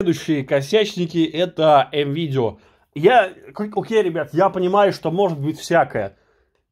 Следующие косячники это М-видео. Я, окей, ребят, я понимаю, что может быть всякое.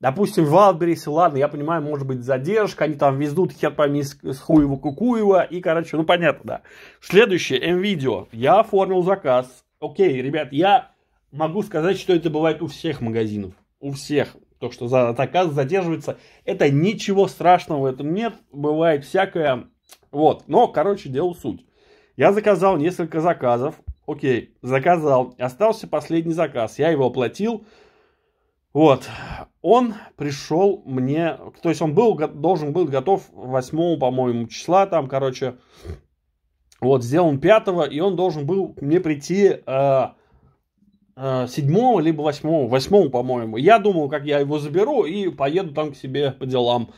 Допустим, в Валберисе, ладно, я понимаю, может быть задержка, они там везут хер пойми с Хуева Кукуева, и, короче, ну понятно, да. Следующее, М-видео. Я оформил заказ. Окей, ребят, я могу сказать, что это бывает у всех магазинов. У всех. То, что за заказ задерживается, это ничего страшного в этом нет, бывает всякое. Вот, но, короче, дело суть. Я заказал несколько заказов. Окей, заказал. Остался последний заказ. Я его оплатил. Вот. Он пришел мне... То есть он был, должен был готов 8, по-моему, числа там, короче. Вот, сделан 5, и он должен был мне прийти... Э, 7 э, либо 8, 8, по-моему. Я думал, как я его заберу и поеду там к себе по делам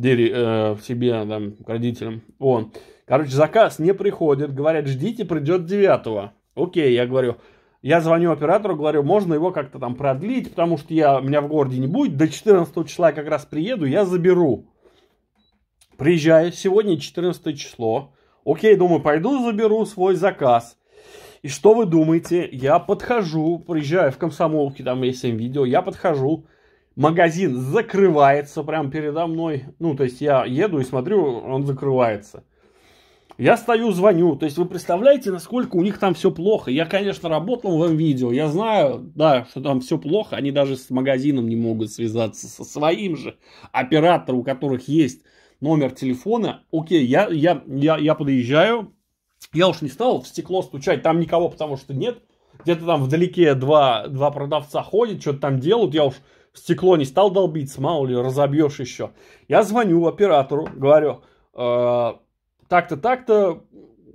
дери, э, себе, там, к родителям. Вон. Короче, заказ не приходит. Говорят, ждите, придет 9 Окей, я говорю, я звоню оператору, говорю, можно его как-то там продлить, потому что я, меня в городе не будет. До 14 числа я как раз приеду, я заберу. Приезжаю, сегодня 14 число. Окей, думаю, пойду заберу свой заказ. И что вы думаете? Я подхожу, приезжаю в комсомолке, там есть им видео, я подхожу, магазин закрывается прямо передо мной. Ну, то есть я еду и смотрю, он закрывается. Я стою, звоню. То есть вы представляете, насколько у них там все плохо. Я, конечно, работал в видео. Я знаю, да, что там все плохо. Они даже с магазином не могут связаться со своим же оператором, у которых есть номер телефона. Окей, я, я, я, я подъезжаю. Я уж не стал в стекло стучать. Там никого, потому что нет. Где-то там вдалеке два, два продавца ходят, что-то там делают. Я уж в стекло не стал долбить, мало ли, разобьешь еще. Я звоню оператору, говорю, э, так-то, так-то,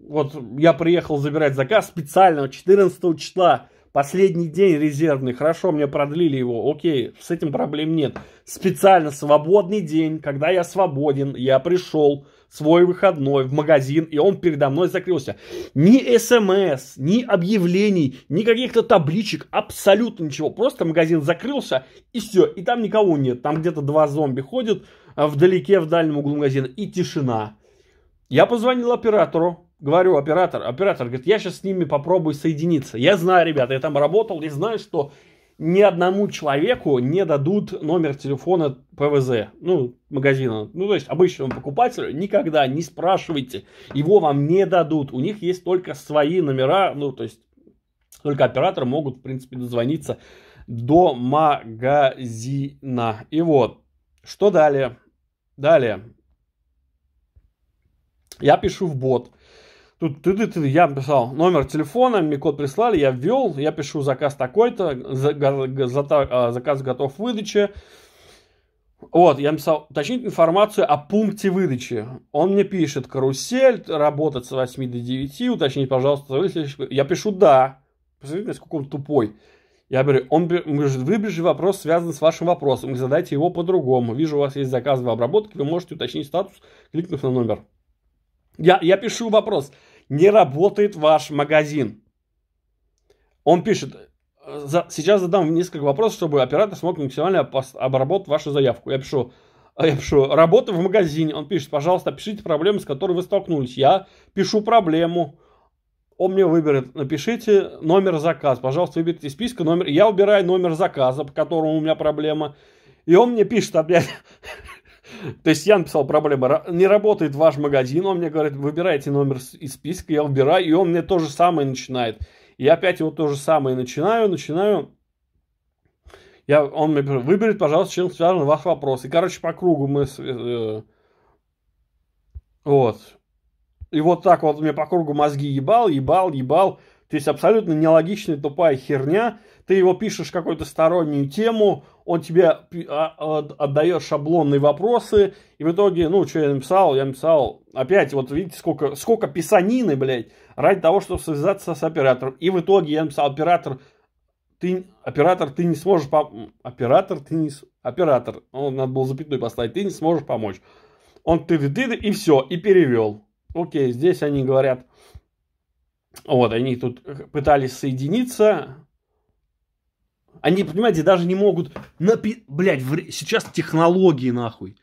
вот я приехал забирать заказ специально 14 числа, последний день резервный, хорошо, мне продлили его, окей, с этим проблем нет. Специально свободный день, когда я свободен, я пришел, свой выходной в магазин, и он передо мной закрылся. Ни смс, эм ни объявлений, ни каких-то табличек, абсолютно ничего. Просто магазин закрылся, и все, и там никого нет. Там где-то два зомби ходят а, вдалеке, в дальнем углу магазина, и тишина. Я позвонил оператору, говорю, оператор, оператор говорит, я сейчас с ними попробую соединиться. Я знаю, ребята, я там работал, я знаю, что ни одному человеку не дадут номер телефона ПВЗ, ну, магазина. Ну, то есть обычному покупателю никогда не спрашивайте, его вам не дадут. У них есть только свои номера, ну, то есть только операторы могут, в принципе, дозвониться до магазина. И вот, что далее? Далее. Я пишу в бот. Тут ты, ты, ты, я написал номер телефона, мне код прислали, я ввел, я пишу заказ такой-то, а, заказ готов к выдаче. Вот, я написал, уточнить информацию о пункте выдачи. Он мне пишет, карусель, работать с 8 до 9, уточнить, пожалуйста, я пишу «да». Посмотрите, насколько он тупой. Я говорю, он говорит, выбежи вопрос связан с вашим вопросом, задайте его по-другому. Вижу, у вас есть заказ в обработке, вы можете уточнить статус, кликнув на номер. Я, я пишу вопрос. Не работает ваш магазин. Он пишет, э, за, сейчас задам несколько вопросов, чтобы оператор смог максимально обработать вашу заявку. Я пишу, я пишу, работа в магазине. Он пишет, пожалуйста, пишите проблемы, с которой вы столкнулись. Я пишу проблему. Он мне выберет, напишите номер заказа. Пожалуйста, выберите из списка номер. Я убираю номер заказа, по которому у меня проблема. И он мне пишет опять, То есть я написал проблема, не работает ваш магазин, он мне говорит, выбирайте номер из списка, я выбираю, и он мне то же самое начинает. И опять его то же самое начинаю, начинаю. Я, он мне говорит, выберет, пожалуйста, чем связан ваш вопрос. И, короче, по кругу мы... Э, вот. И вот так вот мне по кругу мозги ебал, ебал, ебал. То есть абсолютно нелогичная, тупая херня. Ты его пишешь какую-то стороннюю тему, он тебе а, отдает шаблонные вопросы, и в итоге, ну, что я написал, я написал, опять, вот видите, сколько, сколько писанины, блядь, ради того, чтобы связаться с оператором. И в итоге я написал, оператор, ты, оператор, ты не сможешь, пом- оператор, ты не, оператор, он, надо было запятую поставить, ты не сможешь помочь. Он ты ты ты и все, и перевел. Окей, здесь они говорят, вот, они тут пытались соединиться. Они, понимаете, даже не могут... Напи... блять, в... сейчас технологии нахуй.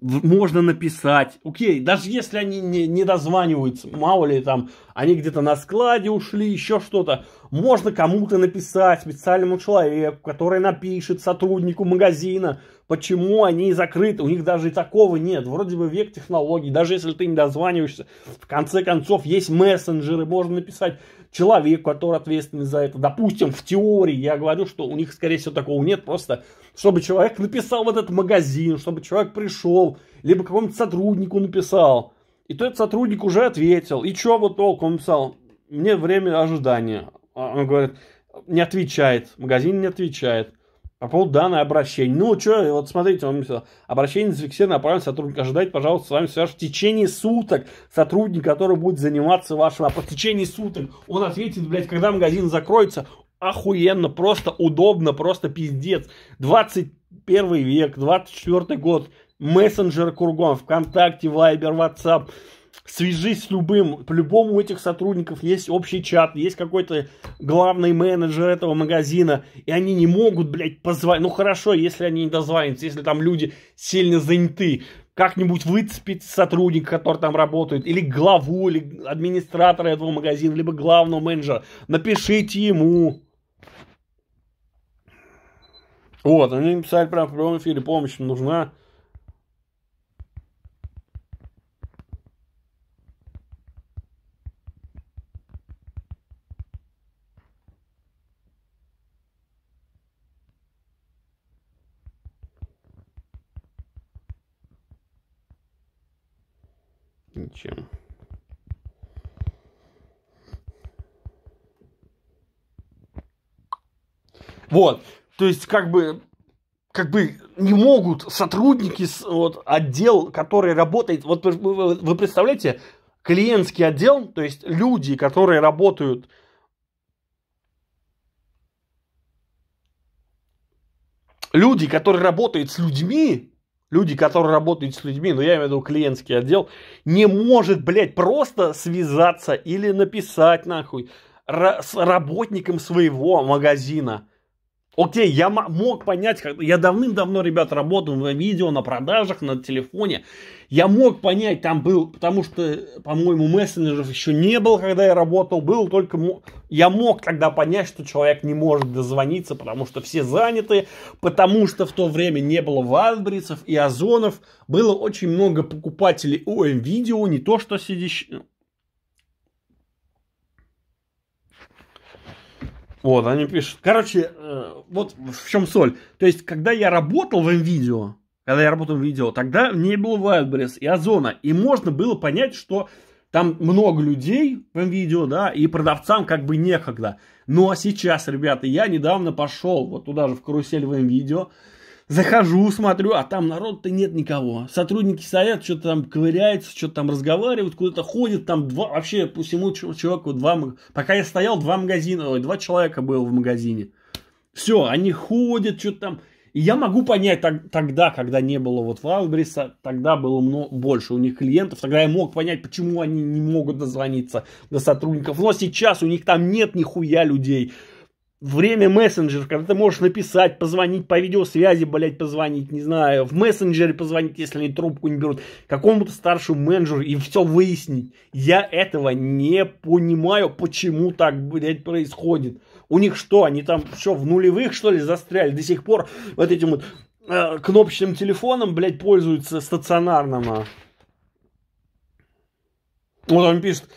В... Можно написать. Окей, даже если они не, не дозваниваются, мало ли там, они где-то на складе ушли, еще что-то. Можно кому-то написать, специальному человеку, который напишет сотруднику магазина, почему они закрыты, у них даже и такого нет, вроде бы век технологий, даже если ты не дозваниваешься, в конце концов есть мессенджеры, можно написать человеку, который ответственный за это, допустим, в теории, я говорю, что у них, скорее всего, такого нет, просто чтобы человек написал в этот магазин, чтобы человек пришел, либо какому-то сотруднику написал, и тот сотрудник уже ответил, и что вот толку, он написал? мне время ожидания, а он говорит, не отвечает, магазин не отвечает, по поводу данного обращения. Ну, что, вот смотрите, он написал, обращение зафиксировано, направлено сотрудника ожидать, пожалуйста, с вами свяжет в течение суток сотрудник, который будет заниматься вашим, а по течение суток он ответит, блядь, когда магазин закроется, охуенно, просто удобно, просто пиздец. 21 век, 24 год, мессенджер кругом, ВКонтакте, Вайбер, Ватсап, свяжись с любым, по-любому у этих сотрудников есть общий чат, есть какой-то главный менеджер этого магазина, и они не могут, блядь, позвонить. Ну хорошо, если они не дозвонятся, если там люди сильно заняты, как-нибудь выцепить сотрудника, который там работает, или главу, или администратора этого магазина, либо главного менеджера. Напишите ему. Вот, они написали прямо в прямом эфире, помощь нужна. Чем? Вот, то есть как бы как бы не могут сотрудники вот, отдел, который работает, вот вы, вы представляете, клиентский отдел, то есть люди, которые работают люди, которые работают с людьми, люди, которые работают с людьми, но ну, я имею в виду клиентский отдел, не может, блядь, просто связаться или написать нахуй с работником своего магазина. Окей, я мог понять, как... я давным-давно, ребят, работал на видео на продажах, на телефоне. Я мог понять, там был, потому что, по-моему, мессенджеров еще не было, когда я работал. Был только... Я мог тогда понять, что человек не может дозвониться, потому что все заняты, потому что в то время не было вальбрицев и озонов. Было очень много покупателей у эм-, видео не то что сидящих Вот, они пишут. Короче, э, вот в чем соль. То есть, когда я работал в МВидео, когда я работал в видео, тогда не было Wildberries и Озона. И можно было понять, что там много людей в видео, да, и продавцам как бы некогда. Ну а сейчас, ребята, я недавно пошел вот туда же в карусель в видео. видео захожу, смотрю, а там народ-то нет никого. Сотрудники стоят, что-то там ковыряются, что-то там разговаривают, куда-то ходят, там два, вообще по всему человеку два, пока я стоял, два магазина, ой, два человека было в магазине. Все, они ходят, что-то там. И я могу понять так, тогда, когда не было вот Валбриса, тогда было много, больше у них клиентов, тогда я мог понять, почему они не могут дозвониться до сотрудников. Но сейчас у них там нет нихуя людей время мессенджеров, когда ты можешь написать, позвонить по видеосвязи, блядь, позвонить, не знаю, в мессенджере позвонить, если они трубку не берут, какому-то старшему менеджеру и все выяснить. Я этого не понимаю, почему так, блядь, происходит. У них что, они там все в нулевых, что ли, застряли до сих пор вот этим вот э, кнопочным телефоном, блядь, пользуются стационарным. А? Вот он пишет,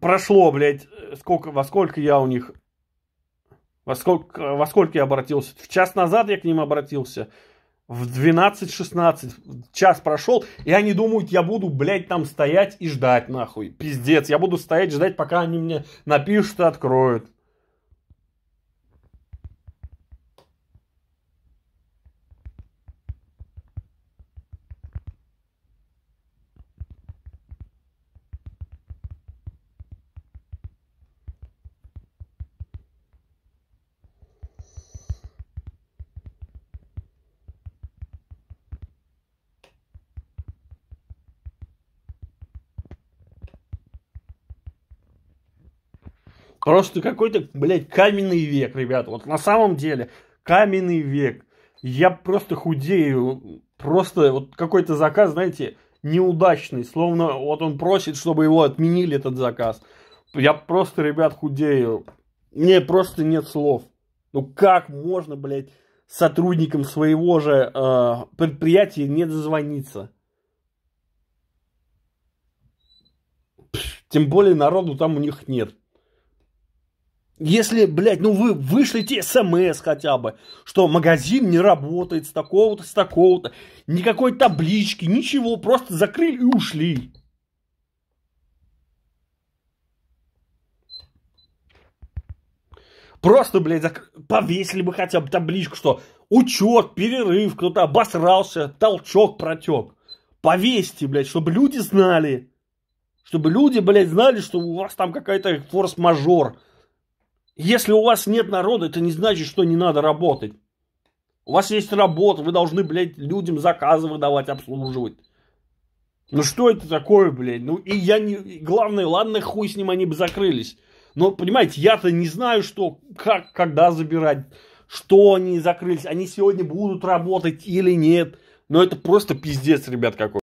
прошло, блядь, э, сколько, во сколько я у них во сколько, во сколько я обратился? В час назад я к ним обратился. В 12-16 час прошел, и они думают, я буду, блядь, там стоять и ждать, нахуй. Пиздец, я буду стоять, ждать, пока они мне напишут и откроют. Просто какой-то, блядь, каменный век, ребята. Вот на самом деле, каменный век. Я просто худею. Просто вот какой-то заказ, знаете, неудачный. Словно вот он просит, чтобы его отменили, этот заказ. Я просто, ребят, худею. Мне просто нет слов. Ну как можно, блядь, сотрудникам своего же э, предприятия не дозвониться? Тем более народу там у них нет. Если, блядь, ну вы вышли те смс хотя бы, что магазин не работает с такого-то, с такого-то, никакой таблички, ничего, просто закрыли и ушли. Просто, блядь, зак... повесили бы хотя бы табличку, что учет, перерыв, кто-то обосрался, толчок протек. Повесьте, блядь, чтобы люди знали. Чтобы люди, блядь, знали, что у вас там какая-то форс-мажор если у вас нет народа, это не значит, что не надо работать. У вас есть работа, вы должны, блядь, людям заказы выдавать, обслуживать. Ну что это такое, блядь? Ну и я не... главное, ладно, хуй с ним, они бы закрылись. Но, понимаете, я-то не знаю, что, как, когда забирать, что они закрылись, они сегодня будут работать или нет. Но это просто пиздец, ребят, какой.